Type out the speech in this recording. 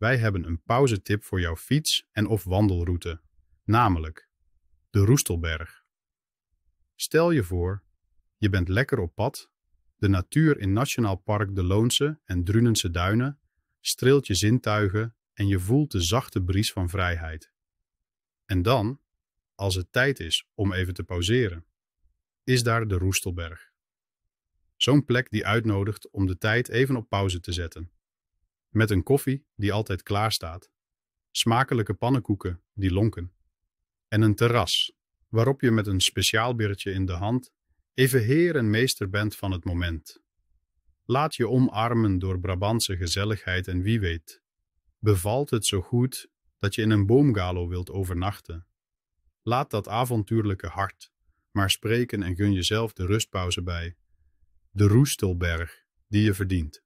Wij hebben een pauzetip voor jouw fiets- en of wandelroute, namelijk de Roestelberg. Stel je voor, je bent lekker op pad, de natuur in Nationaal Park de Loonse en Drunense Duinen streelt je zintuigen en je voelt de zachte bries van vrijheid. En dan, als het tijd is om even te pauzeren, is daar de Roestelberg. Zo'n plek die uitnodigt om de tijd even op pauze te zetten. Met een koffie die altijd klaar staat. Smakelijke pannenkoeken die lonken. En een terras, waarop je met een speciaal biertje in de hand even heer en meester bent van het moment. Laat je omarmen door Brabantse gezelligheid en wie weet, bevalt het zo goed dat je in een boomgalo wilt overnachten. Laat dat avontuurlijke hart maar spreken en gun jezelf de rustpauze bij. De roestelberg die je verdient.